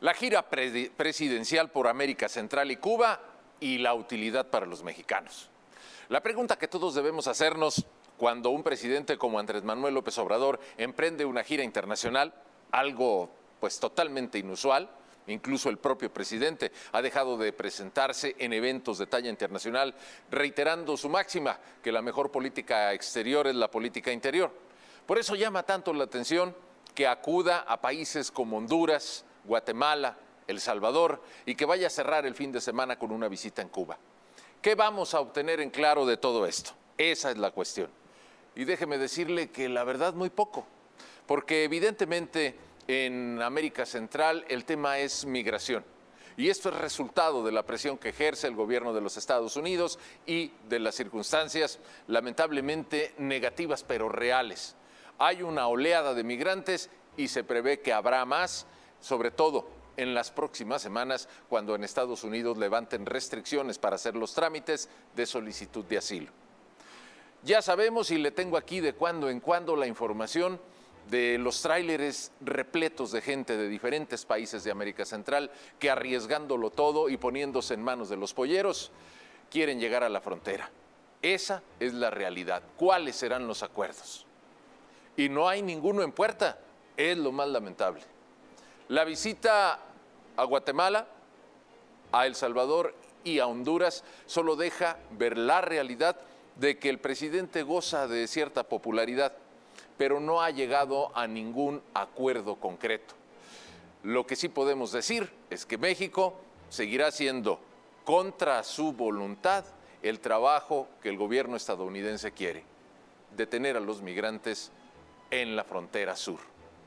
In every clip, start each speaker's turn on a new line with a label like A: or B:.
A: la gira presidencial por América Central y Cuba y la utilidad para los mexicanos. La pregunta que todos debemos hacernos cuando un presidente como Andrés Manuel López Obrador emprende una gira internacional, algo pues totalmente inusual, Incluso el propio presidente ha dejado de presentarse en eventos de talla internacional, reiterando su máxima, que la mejor política exterior es la política interior. Por eso llama tanto la atención que acuda a países como Honduras, Guatemala, El Salvador y que vaya a cerrar el fin de semana con una visita en Cuba. ¿Qué vamos a obtener en claro de todo esto? Esa es la cuestión. Y déjeme decirle que la verdad muy poco, porque evidentemente en América Central el tema es migración. Y esto es resultado de la presión que ejerce el gobierno de los Estados Unidos y de las circunstancias lamentablemente negativas pero reales. Hay una oleada de migrantes y se prevé que habrá más sobre todo en las próximas semanas cuando en Estados Unidos levanten restricciones para hacer los trámites de solicitud de asilo. Ya sabemos y le tengo aquí de cuando en cuando la información de los tráileres repletos de gente de diferentes países de América Central que arriesgándolo todo y poniéndose en manos de los polleros quieren llegar a la frontera. Esa es la realidad. ¿Cuáles serán los acuerdos? Y no hay ninguno en puerta. Es lo más lamentable. La visita a Guatemala, a El Salvador y a Honduras solo deja ver la realidad de que el presidente goza de cierta popularidad, pero no ha llegado a ningún acuerdo concreto. Lo que sí podemos decir es que México seguirá haciendo contra su voluntad el trabajo que el gobierno estadounidense quiere, detener a los migrantes en la frontera sur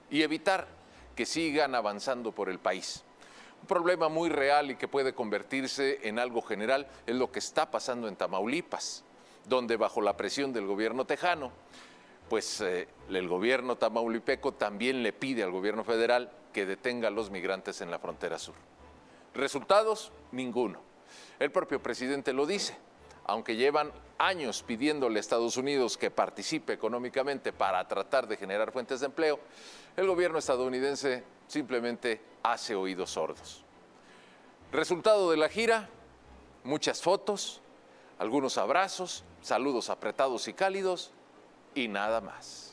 A: y evitar que sigan avanzando por el país. Un problema muy real y que puede convertirse en algo general es lo que está pasando en Tamaulipas, donde bajo la presión del gobierno tejano, pues eh, el gobierno tamaulipeco también le pide al gobierno federal que detenga a los migrantes en la frontera sur. Resultados, ninguno. El propio presidente lo dice, aunque llevan años pidiéndole a Estados Unidos que participe económicamente para tratar de generar fuentes de empleo, el gobierno estadounidense simplemente hace oídos sordos. Resultado de la gira, muchas fotos, algunos abrazos, saludos apretados y cálidos y nada más.